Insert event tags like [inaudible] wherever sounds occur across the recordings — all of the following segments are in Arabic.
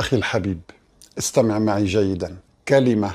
أخي الحبيب استمع معي جيدا كلمة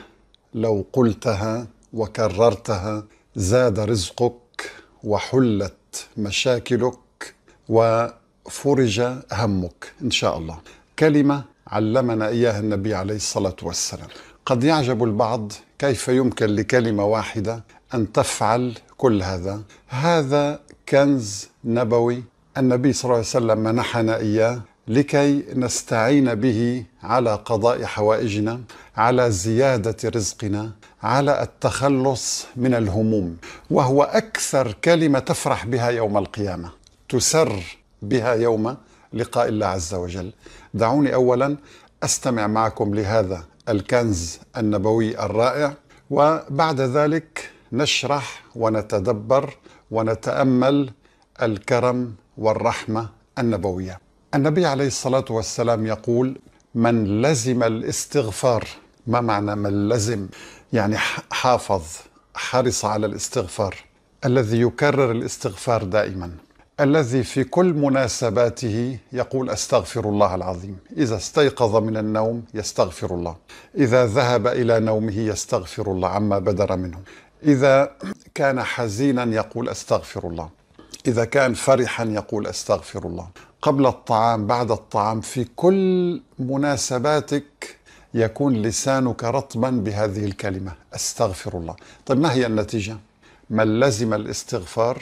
لو قلتها وكررتها زاد رزقك وحلت مشاكلك وفرج همك إن شاء الله كلمة علمنا إياها النبي عليه الصلاة والسلام قد يعجب البعض كيف يمكن لكلمة واحدة أن تفعل كل هذا هذا كنز نبوي النبي صلى الله عليه وسلم منحنا إياه لكي نستعين به على قضاء حوائجنا على زياده رزقنا على التخلص من الهموم وهو اكثر كلمه تفرح بها يوم القيامه تسر بها يوم لقاء الله عز وجل دعوني اولا استمع معكم لهذا الكنز النبوي الرائع وبعد ذلك نشرح ونتدبر ونتامل الكرم والرحمه النبويه النبي عليه الصلاه والسلام يقول من لزم الاستغفار ما معنى من لزم يعني حافظ حرص على الاستغفار الذي يكرر الاستغفار دائما الذي في كل مناسباته يقول استغفر الله العظيم اذا استيقظ من النوم يستغفر الله اذا ذهب الى نومه يستغفر الله عما بدر منه اذا كان حزينا يقول استغفر الله اذا كان فرحا يقول استغفر الله قبل الطعام بعد الطعام في كل مناسباتك يكون لسانك رطبا بهذه الكلمة أستغفر الله طيب ما هي النتيجة؟ من لزم الاستغفار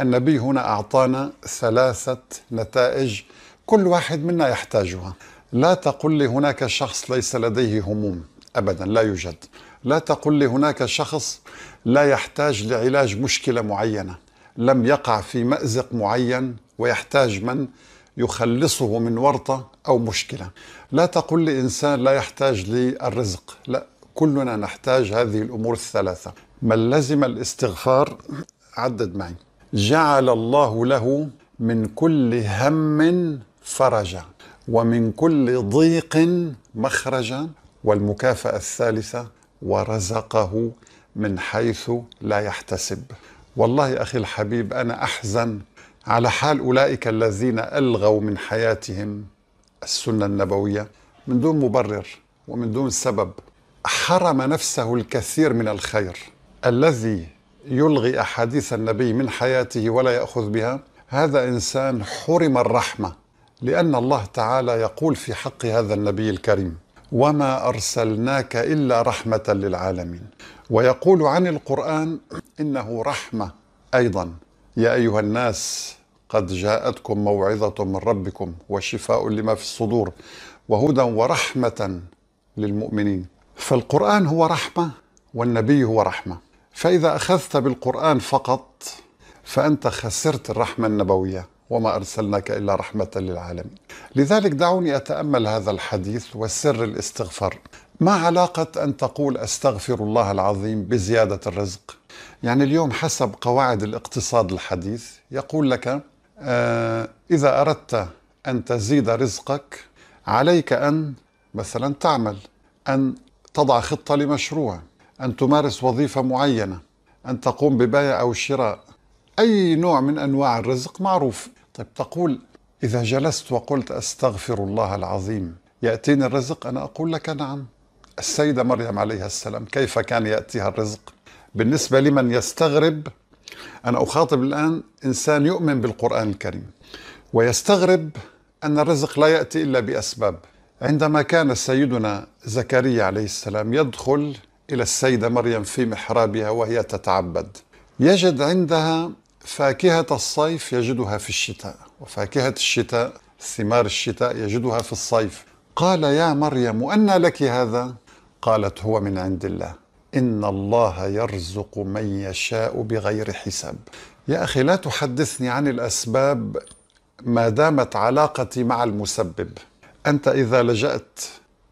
النبي هنا أعطانا ثلاثة نتائج كل واحد منا يحتاجها لا تقل لي هناك شخص ليس لديه هموم أبدا لا يوجد لا تقل لي هناك شخص لا يحتاج لعلاج مشكلة معينة لم يقع في مأزق معين ويحتاج من يخلصه من ورطة أو مشكلة لا تقل لإنسان لا يحتاج للرزق لا كلنا نحتاج هذه الأمور الثلاثة من لزم الاستغفار عدد معي جعل الله له من كل هم فرجا ومن كل ضيق مخرجا والمكافأة الثالثة ورزقه من حيث لا يحتسب والله أخي الحبيب أنا أحزن على حال أولئك الذين ألغوا من حياتهم السنة النبوية من دون مبرر ومن دون سبب حرم نفسه الكثير من الخير الذي يلغي أحاديث النبي من حياته ولا يأخذ بها هذا إنسان حرم الرحمة لأن الله تعالى يقول في حق هذا النبي الكريم وما أرسلناك إلا رحمة للعالمين ويقول عن القرآن إنه رحمة أيضا يا أيها الناس قد جاءتكم موعظة من ربكم وشفاء لما في الصدور وهدى ورحمة للمؤمنين فالقرآن هو رحمة والنبي هو رحمة فإذا أخذت بالقرآن فقط فأنت خسرت الرحمة النبوية وما أرسلناك إلا رحمة للعالمين لذلك دعوني أتأمل هذا الحديث وسر الاستغفار ما علاقة أن تقول أستغفر الله العظيم بزيادة الرزق يعني اليوم حسب قواعد الاقتصاد الحديث يقول لك آه، إذا أردت أن تزيد رزقك عليك أن مثلا تعمل أن تضع خطة لمشروع أن تمارس وظيفة معينة أن تقوم ببيع أو شراء أي نوع من أنواع الرزق معروف طيب تقول إذا جلست وقلت أستغفر الله العظيم يأتيني الرزق أنا أقول لك نعم السيدة مريم عليها السلام كيف كان يأتيها الرزق بالنسبة لمن يستغرب أنا أخاطب الآن إنسان يؤمن بالقرآن الكريم ويستغرب أن الرزق لا يأتي إلا بأسباب عندما كان سيدنا زكريا عليه السلام يدخل إلى السيدة مريم في محرابها وهي تتعبد يجد عندها فاكهة الصيف يجدها في الشتاء وفاكهة الشتاء ثمار الشتاء يجدها في الصيف قال يا مريم أنى لك هذا قالت هو من عند الله إن الله يرزق من يشاء بغير حساب يا أخي لا تحدثني عن الأسباب ما دامت علاقتي مع المسبب أنت إذا لجأت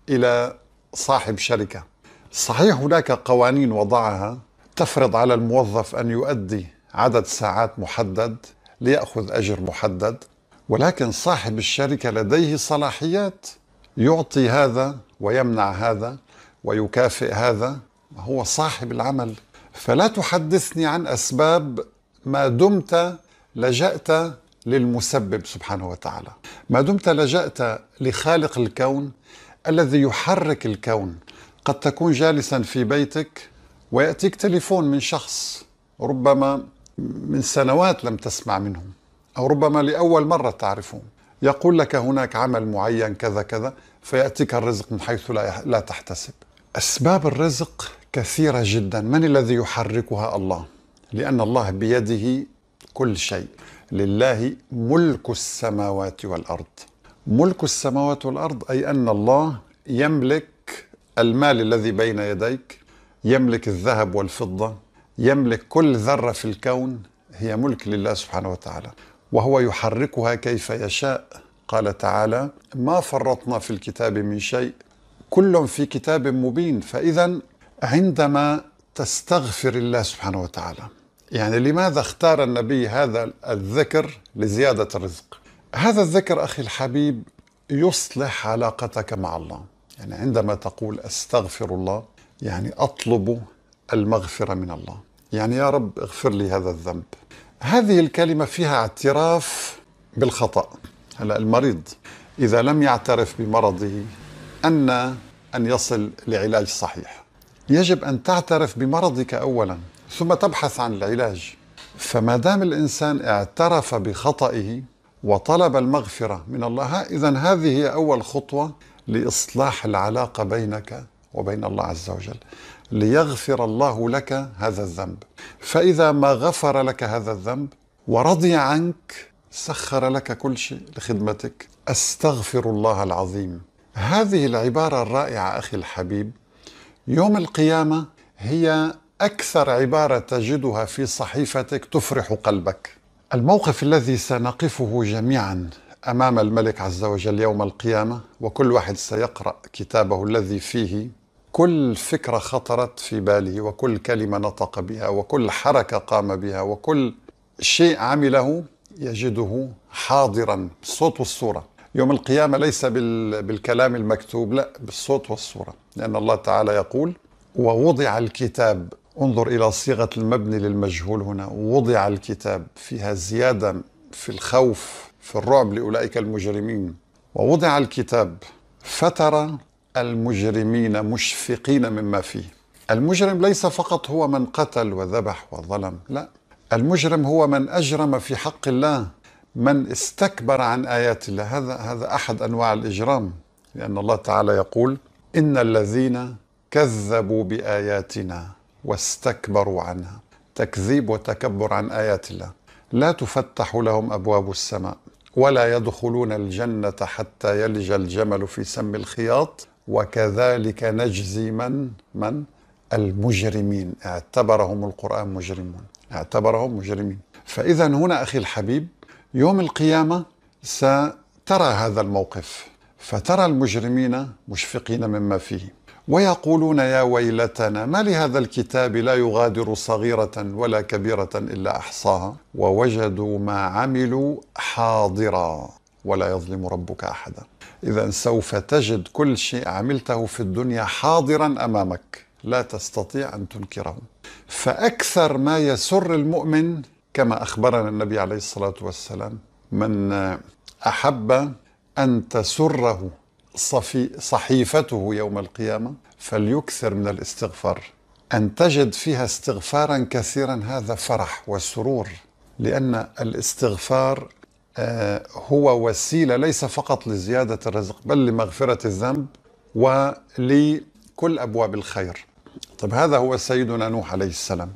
إلى صاحب شركة صحيح هناك قوانين وضعها تفرض على الموظف أن يؤدي عدد ساعات محدد ليأخذ أجر محدد ولكن صاحب الشركة لديه صلاحيات يعطي هذا ويمنع هذا ويكافئ هذا هو صاحب العمل فلا تحدثني عن أسباب ما دمت لجأت للمسبب سبحانه وتعالى ما دمت لجأت لخالق الكون الذي يحرك الكون قد تكون جالسا في بيتك ويأتيك تليفون من شخص ربما من سنوات لم تسمع منه أو ربما لأول مرة تعرفه يقول لك هناك عمل معين كذا كذا فيأتيك الرزق من حيث لا تحتسب أسباب الرزق كثيرة جدا من الذي يحركها الله لأن الله بيده كل شيء لله ملك السماوات والأرض ملك السماوات والأرض أي أن الله يملك المال الذي بين يديك يملك الذهب والفضة يملك كل ذرة في الكون هي ملك لله سبحانه وتعالى وهو يحركها كيف يشاء قال تعالى ما فرطنا في الكتاب من شيء كل في كتاب مبين فإذا عندما تستغفر الله سبحانه وتعالى يعني لماذا اختار النبي هذا الذكر لزيادة الرزق هذا الذكر أخي الحبيب يصلح علاقتك مع الله يعني عندما تقول أستغفر الله يعني أطلب المغفرة من الله يعني يا رب اغفر لي هذا الذنب هذه الكلمة فيها اعتراف بالخطأ هلا المريض إذا لم يعترف بمرضه أن أن يصل لعلاج صحيح يجب أن تعترف بمرضك أولا ثم تبحث عن العلاج فما دام الإنسان اعترف بخطئه وطلب المغفرة من الله إذا هذه هي أول خطوة لإصلاح العلاقة بينك وبين الله عز وجل ليغفر الله لك هذا الذنب فإذا ما غفر لك هذا الذنب ورضي عنك سخر لك كل شيء لخدمتك استغفر الله العظيم هذه العبارة الرائعة أخي الحبيب يوم القيامة هي أكثر عبارة تجدها في صحيفتك تفرح قلبك الموقف الذي سنقفه جميعا أمام الملك عز وجل يوم القيامة وكل واحد سيقرأ كتابه الذي فيه كل فكرة خطرت في باله وكل كلمة نطق بها وكل حركة قام بها وكل شيء عمله يجده حاضرا صوت والصورة يوم القيامة ليس بالكلام المكتوب لا بالصوت والصورة لأن الله تعالى يقول ووضع الكتاب انظر إلى صيغة المبني للمجهول هنا وضع الكتاب فيها زيادة في الخوف في الرعب لأولئك المجرمين ووضع الكتاب فترى المجرمين مشفقين مما فيه المجرم ليس فقط هو من قتل وذبح وظلم لا المجرم هو من أجرم في حق الله من استكبر عن آيات الله هذا هذا أحد أنواع الإجرام لأن الله تعالى يقول إن الذين كذبوا بآياتنا واستكبروا عنها تكذيب وتكبر عن آيات الله لا تفتح لهم أبواب السماء ولا يدخلون الجنة حتى يلج الجمل في سم الخياط وكذلك نجزي من من المجرمين اعتبرهم القرآن مجرمون اعتبرهم مجرمين فإذا هنا أخي الحبيب يوم القيامة سترى هذا الموقف فترى المجرمين مشفقين مما فيه ويقولون يا ويلتنا ما لهذا الكتاب لا يغادر صغيرة ولا كبيرة إلا أحصاها ووجدوا ما عملوا حاضرا ولا يظلم ربك أحدا إذا سوف تجد كل شيء عملته في الدنيا حاضرا أمامك لا تستطيع أن تنكره فأكثر ما يسر المؤمن كما اخبرنا النبي عليه الصلاه والسلام من احب ان تسره صفي صحيفته يوم القيامه فليكثر من الاستغفار ان تجد فيها استغفارا كثيرا هذا فرح وسرور لان الاستغفار آه، هو وسيله ليس فقط لزياده الرزق بل لمغفره الذنب ولكل ابواب الخير. طب هذا هو سيدنا نوح عليه السلام.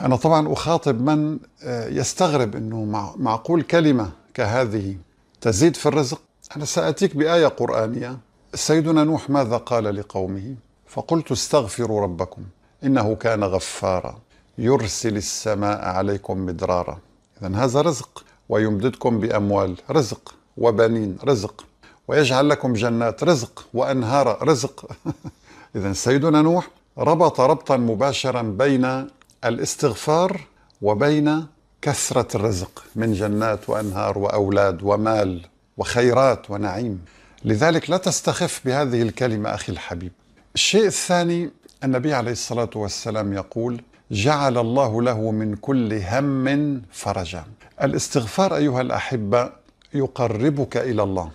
أنا طبعا أخاطب من آه، يستغرب أنه معقول كلمة كهذه تزيد في الرزق أنا سأتيك بآية قرآنية سيدنا نوح ماذا قال لقومه فقلت استغفروا ربكم إنه كان غفارا يرسل السماء عليكم مدرارا إذا هذا رزق ويمددكم بأموال رزق وبنين رزق ويجعل لكم جنات رزق وأنهار رزق [laughs] إذا سيدنا نوح ربط ربطا مباشرا بين الاستغفار وبين كثرة الرزق من جنات وأنهار وأولاد ومال وخيرات ونعيم لذلك لا تستخف بهذه الكلمة أخي الحبيب الشيء الثاني النبي عليه الصلاة والسلام يقول جعل الله له من كل هم فرجا الاستغفار أيها الأحبة يقربك إلى الله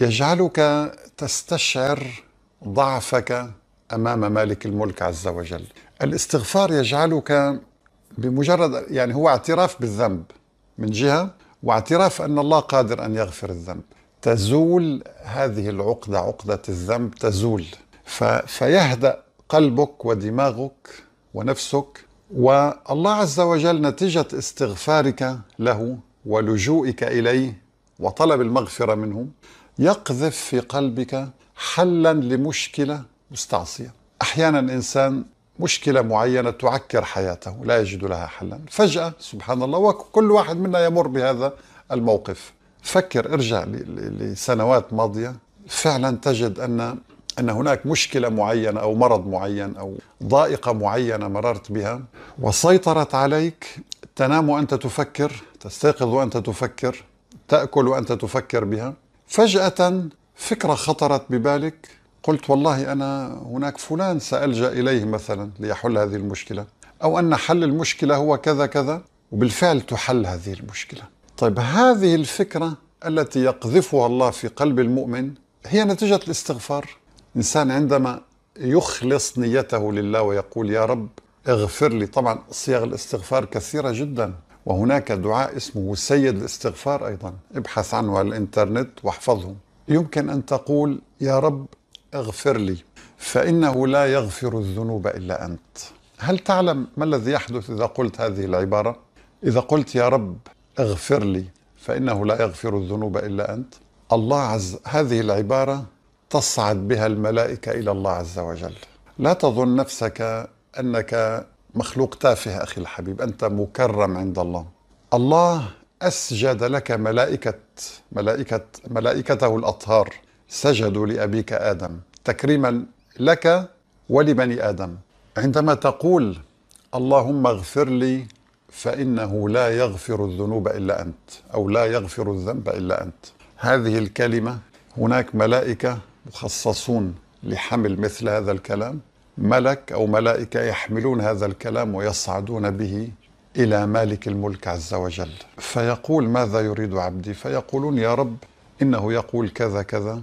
يجعلك تستشعر ضعفك أمام مالك الملك عز وجل الاستغفار يجعلك بمجرد يعني هو اعتراف بالذنب من جهه واعتراف ان الله قادر ان يغفر الذنب تزول هذه العقده عقده الذنب تزول ف... فيهدا قلبك ودماغك ونفسك والله عز وجل نتيجه استغفارك له ولجوئك اليه وطلب المغفره منه يقذف في قلبك حلا لمشكله مستعصيه احيانا الانسان مشكلة معينة تعكر حياته لا يجد لها حلا فجأة سبحان الله وكل واحد منا يمر بهذا الموقف فكر ارجع لسنوات ماضية فعلا تجد أن أن هناك مشكلة معينة أو مرض معين أو ضائقة معينة مررت بها وسيطرت عليك تنام وأنت تفكر تستيقظ وأنت تفكر تأكل وأنت تفكر بها فجأة فكرة خطرت ببالك قلت والله أنا هناك فلان سألجأ إليه مثلا ليحل هذه المشكلة أو أن حل المشكلة هو كذا كذا وبالفعل تحل هذه المشكلة طيب هذه الفكرة التي يقذفها الله في قلب المؤمن هي نتيجة الاستغفار إنسان عندما يخلص نيته لله ويقول يا رب اغفر لي طبعا صيغ الاستغفار كثيرة جدا وهناك دعاء اسمه سيد الاستغفار أيضا ابحث عنه على الإنترنت واحفظه يمكن أن تقول يا رب اغفر لي فإنه لا يغفر الذنوب إلا أنت هل تعلم ما الذي يحدث إذا قلت هذه العبارة؟ إذا قلت يا رب اغفر لي فإنه لا يغفر الذنوب إلا أنت الله عز هذه العبارة تصعد بها الملائكة إلى الله عز وجل لا تظن نفسك أنك مخلوق تافه أخي الحبيب أنت مكرم عند الله الله أسجد لك ملائكة ملائكة ملائكته الأطهار سجدوا لأبيك آدم تكريما لك ولبني آدم عندما تقول اللهم اغفر لي فإنه لا يغفر الذنوب إلا أنت أو لا يغفر الذنب إلا أنت هذه الكلمة هناك ملائكة مخصصون لحمل مثل هذا الكلام ملك أو ملائكة يحملون هذا الكلام ويصعدون به إلى مالك الملك عز وجل فيقول ماذا يريد عبدي فيقولون يا رب إنه يقول كذا كذا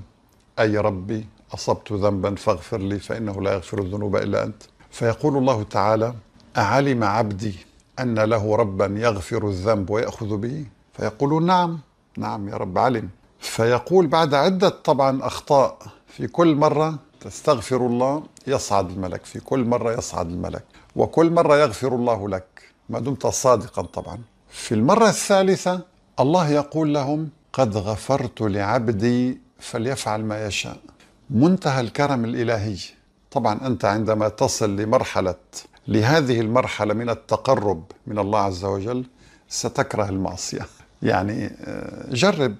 أي ربي أصبت ذنبا فاغفر لي فإنه لا يغفر الذنوب إلا أنت فيقول الله تعالى أعلم عبدي أن له ربا يغفر الذنب ويأخذ به فيقول نعم نعم يا رب علم فيقول بعد عدة طبعا أخطاء في كل مرة تستغفر الله يصعد الملك في كل مرة يصعد الملك وكل مرة يغفر الله لك ما دمت صادقا طبعا في المرة الثالثة الله يقول لهم قد غفرت لعبدي فليفعل ما يشاء منتهى الكرم الالهي طبعا انت عندما تصل لمرحله لهذه المرحله من التقرب من الله عز وجل ستكره المعصيه يعني آه، جرب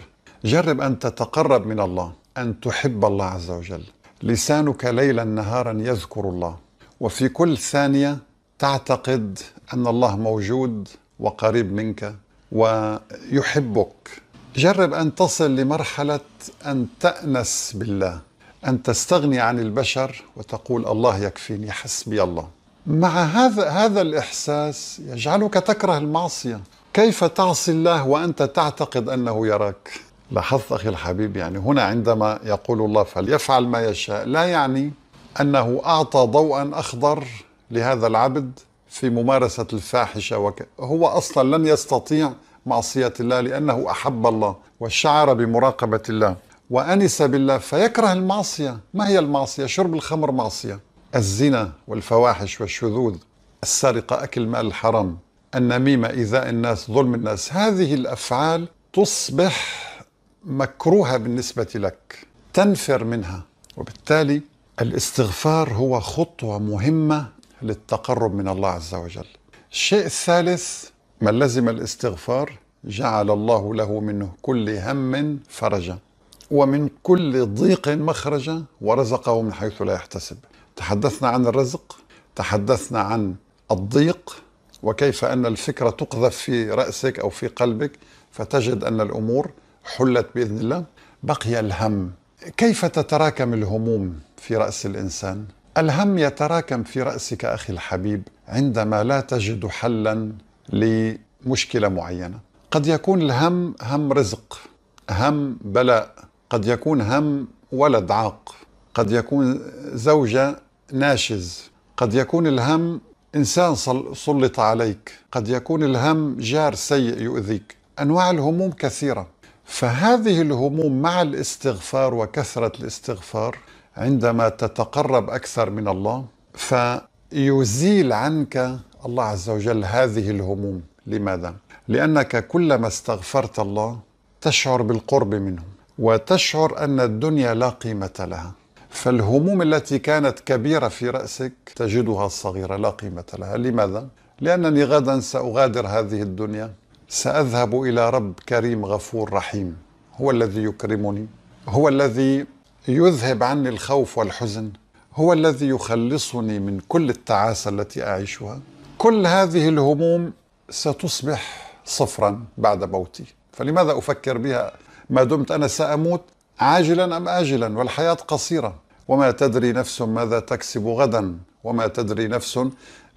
جرب ان تتقرب من الله ان تحب الله عز وجل لسانك ليلا نهارا يذكر الله وفي كل ثانيه تعتقد ان الله موجود وقريب منك ويحبك جرب أن تصل لمرحلة أن تأنس بالله أن تستغني عن البشر وتقول الله يكفيني حسبي الله مع هذا هذا الإحساس يجعلك تكره المعصية كيف تعصي الله وأنت تعتقد أنه يراك لاحظت أخي الحبيب يعني هنا عندما يقول الله فليفعل ما يشاء لا يعني أنه أعطى ضوءا أخضر لهذا العبد في ممارسة الفاحشة وك... هو أصلا لن يستطيع معصية الله لأنه أحب الله وشعر بمراقبة الله وأنس بالله فيكره المعصية ما هي المعصية؟ شرب الخمر معصية الزنا والفواحش والشذوذ السرقة أكل مال الحرام النميمة إيذاء الناس ظلم الناس هذه الأفعال تصبح مكروهة بالنسبة لك تنفر منها وبالتالي الاستغفار هو خطوة مهمة للتقرب من الله عز وجل الشيء الثالث من لزم الاستغفار جعل الله له من كل هم فرجا ومن كل ضيق مخرجا ورزقه من حيث لا يحتسب تحدثنا عن الرزق تحدثنا عن الضيق وكيف ان الفكره تقذف في راسك او في قلبك فتجد ان الامور حلت باذن الله بقي الهم كيف تتراكم الهموم في راس الانسان الهم يتراكم في راسك اخي الحبيب عندما لا تجد حلا لمشكلة معينة قد يكون الهم هم رزق هم بلاء قد يكون هم ولد عاق قد يكون زوجة ناشز قد يكون الهم إنسان سلط عليك قد يكون الهم جار سيء يؤذيك أنواع الهموم كثيرة فهذه الهموم مع الاستغفار وكثرة الاستغفار عندما تتقرب أكثر من الله فيزيل عنك الله عز وجل هذه الهموم لماذا؟ لأنك كلما استغفرت الله تشعر بالقرب منه وتشعر أن الدنيا لا قيمة لها فالهموم التي كانت كبيرة في رأسك تجدها صغيرة لا قيمة لها لماذا؟ لأنني غدا سأغادر هذه الدنيا سأذهب إلى رب كريم غفور رحيم هو الذي يكرمني هو الذي يذهب عني الخوف والحزن هو الذي يخلصني من كل التعاسة التي أعيشها كل هذه الهموم ستصبح صفرا بعد موتي فلماذا أفكر بها ما دمت أنا سأموت عاجلا أم آجلا والحياة قصيرة وما تدري نفس ماذا تكسب غدا وما تدري نفس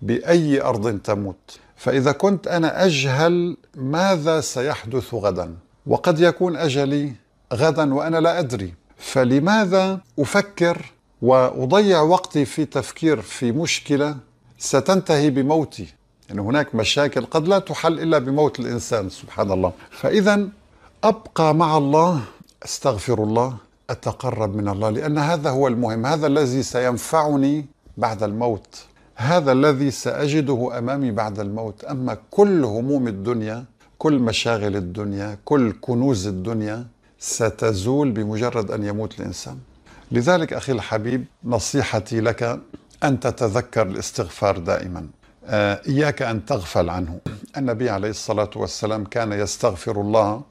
بأي أرض تموت فإذا كنت أنا أجهل ماذا سيحدث غدا وقد يكون أجلي غدا وأنا لا أدري فلماذا أفكر وأضيع وقتي في تفكير في مشكلة ستنتهي بموتي يعني هناك مشاكل قد لا تحل إلا بموت الإنسان سبحان الله فإذا أبقى مع الله أستغفر الله أتقرب من الله لأن هذا هو المهم هذا الذي سينفعني بعد الموت هذا الذي سأجده أمامي بعد الموت أما كل هموم الدنيا كل مشاغل الدنيا كل كنوز الدنيا ستزول بمجرد أن يموت الإنسان لذلك أخي الحبيب نصيحتي لك أن تتذكر الاستغفار دائما آه، إياك أن تغفل عنه النبي عليه الصلاة والسلام كان يستغفر الله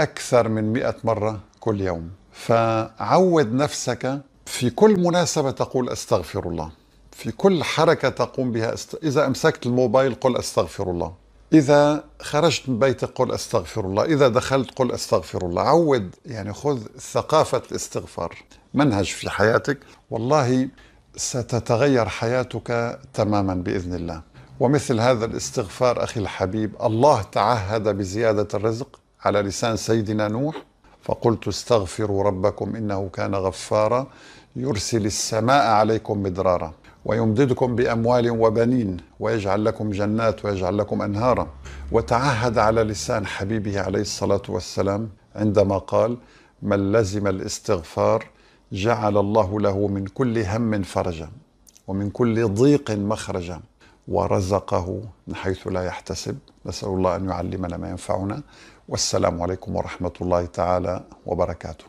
أكثر من مئة مرة كل يوم فعود نفسك في كل مناسبة تقول أستغفر الله في كل حركة تقوم بها است... إذا أمسكت الموبايل قل أستغفر الله إذا خرجت من بيتك قل أستغفر الله إذا دخلت قل أستغفر الله عود يعني خذ ثقافة الاستغفار منهج في حياتك والله ستتغير حياتك تماما باذن الله ومثل هذا الاستغفار اخي الحبيب الله تعهد بزياده الرزق على لسان سيدنا نوح فقلت استغفروا ربكم انه كان غفارا يرسل السماء عليكم مدرارا ويمددكم باموال وبنين ويجعل لكم جنات ويجعل لكم انهارا وتعهد على لسان حبيبه عليه الصلاه والسلام عندما قال من لزم الاستغفار جعل الله له من كل هم فرجا ومن كل ضيق مخرجا ورزقه من حيث لا يحتسب نسأل الله أن يعلمنا ما ينفعنا والسلام عليكم ورحمة الله تعالى وبركاته